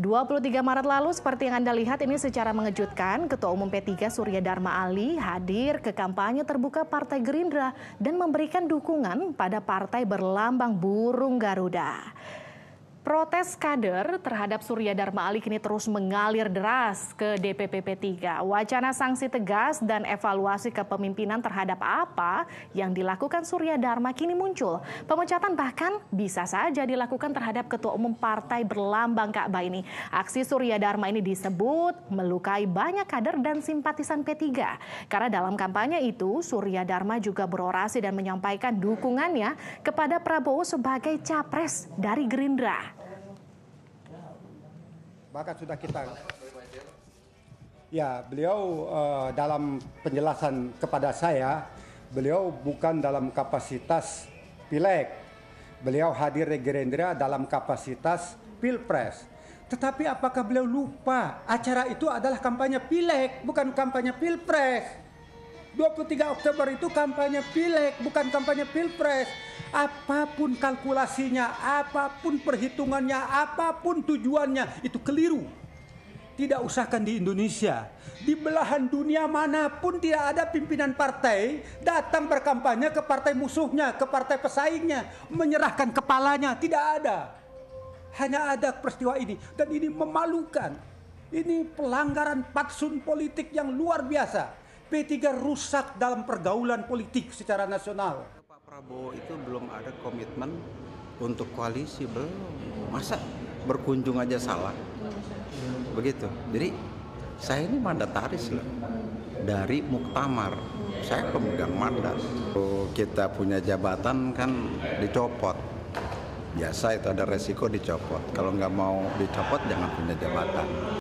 23 Maret lalu seperti yang Anda lihat ini secara mengejutkan Ketua Umum P3 Surya Dharma Ali hadir ke kampanye terbuka Partai Gerindra dan memberikan dukungan pada partai berlambang burung Garuda. Protes kader terhadap Surya Dharma Ali kini terus mengalir deras ke DPP P3. Wacana sanksi tegas dan evaluasi kepemimpinan terhadap apa yang dilakukan Surya Dharma kini muncul. Pemecatan bahkan bisa saja dilakukan terhadap Ketua Umum Partai Berlambang Ka'bah ini. Aksi Surya Dharma ini disebut melukai banyak kader dan simpatisan P3. Karena dalam kampanye itu Surya Dharma juga berorasi dan menyampaikan dukungannya kepada Prabowo sebagai capres dari Gerindra bahkan sudah kita Ya, beliau uh, dalam penjelasan kepada saya, beliau bukan dalam kapasitas pileg. Beliau hadir di Gerindra dalam kapasitas pilpres. Tetapi apakah beliau lupa acara itu adalah kampanye pileg, bukan kampanye pilpres. 23 Oktober itu kampanye pileg, bukan kampanye pilpres. Apapun kalkulasinya, apapun perhitungannya, apapun tujuannya, itu keliru. Tidak usahkan di Indonesia. Di belahan dunia manapun tidak ada pimpinan partai datang berkampanye ke partai musuhnya, ke partai pesaingnya, menyerahkan kepalanya. Tidak ada. Hanya ada peristiwa ini. Dan ini memalukan. Ini pelanggaran patsun politik yang luar biasa. P3 rusak dalam pergaulan politik secara nasional. Prabowo itu belum ada komitmen untuk koalisi belum. Masa berkunjung aja salah? Begitu. Jadi saya ini mandataris loh dari muktamar. Saya pemegang mandat. Kita punya jabatan kan dicopot. Biasa itu ada resiko dicopot. Kalau nggak mau dicopot jangan punya jabatan.